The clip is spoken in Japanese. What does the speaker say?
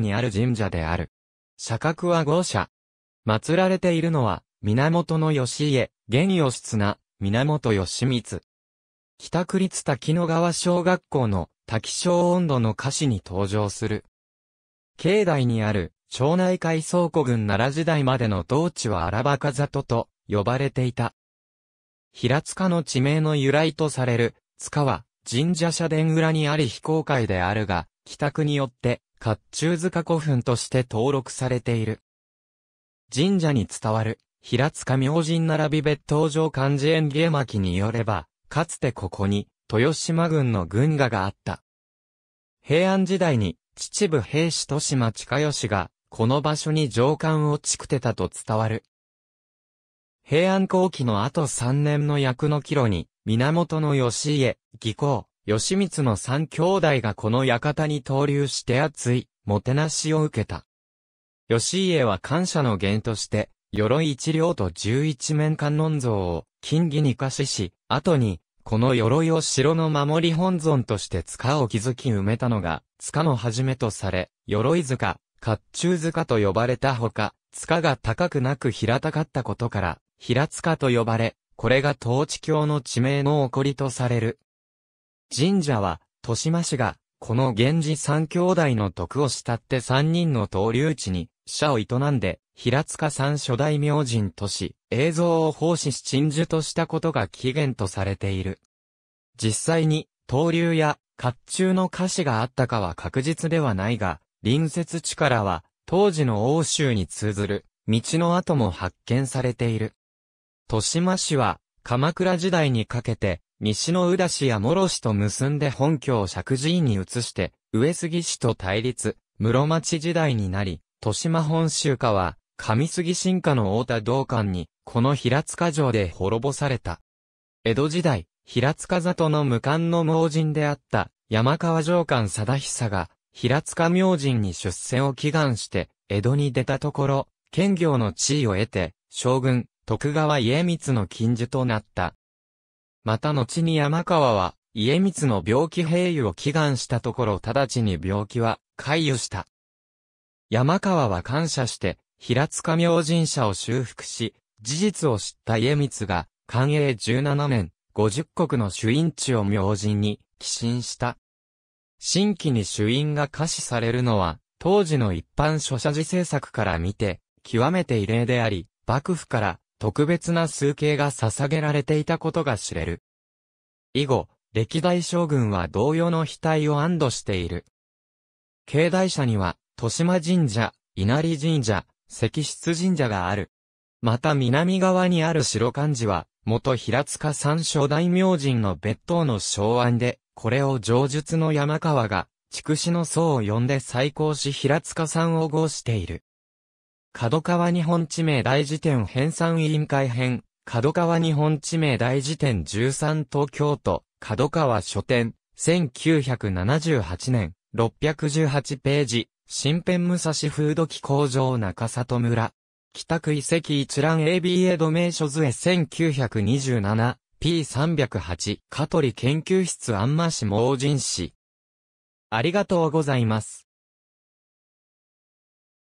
にある神社である。社格は豪社。祀られているのは、源義家、源義綱、源義光。北区立滝野川小学校の滝小温度の歌詞に登場する。境内にある町内会倉庫群奈良時代までの道地は荒バ里と呼ばれていた。平塚の地名の由来とされる塚は神社社殿裏にあり非公開であるが、北区によって甲冑塚古墳として登録されている。神社に伝わる、平塚明神並び別当場漢字園芸巻によれば、かつてここに、豊島軍の軍画があった。平安時代に、秩父兵士豊島近義が、この場所に上官を築てたと伝わる。平安後期のあと3年の役の帰路に、源義家、義公、義満の三兄弟がこの館に投留して熱い、もてなしを受けた。義家は感謝の源として、鎧一両と十一面観音像を金儀に貸しし、後に、この鎧を城の守り本尊として塚を築き埋めたのが、塚の始めとされ、鎧塚、甲冑塚と呼ばれたほか、塚が高くなく平たかったことから、平塚と呼ばれ、これが統治教の地名の起こりとされる。神社は、豊島氏が、この源氏三兄弟の徳を慕って三人の登竜地に、社を営んで、平塚三初代明神とし、映像を奉仕し鎮守としたことが起源とされている。実際に、登竜や、甲冑の歌詞があったかは確実ではないが、隣接地からは、当時の欧州に通ずる、道の跡も発見されている。豊島市は、鎌倉時代にかけて、西の宇田市や諸市と結んで本拠を石寺院に移して、上杉氏と対立、室町時代になり、豊島本州下は、上杉進化の太田道館に、この平塚城で滅ぼされた。江戸時代、平塚里の無冠の盲人であった、山川城館貞久が、平塚明神に出世を祈願して、江戸に出たところ、県業の地位を得て、将軍、徳川家光の近所となった。また後に山川は、家光の病気平癒を祈願したところ直ちに病気は回癒した。山川は感謝して、平塚明神社を修復し、事実を知った家光が、寛永17年、50国の主因地を明神に、寄進した。新規に主因が可視されるのは、当時の一般諸社寺政策から見て、極めて異例であり、幕府から特別な数形が捧げられていたことが知れる。以後、歴代将軍は同様の額を安堵している。境内社には、豊島神社、稲荷神社、石室神社がある。また南側にある白漢字は、元平塚三所大明神の別当の昭安で、これを上述の山川が、筑紫の僧を呼んで再興し平塚さんを号している。角川日本地名大辞典編纂委員会編、角川日本地名大辞典13東京都、角川書店、1978年、618ページ、新編武蔵風土機工場中里村。北区遺跡一覧 ABA 土名所図へ 1927P308 香取研究室安間市盲人市。ありがとうございます。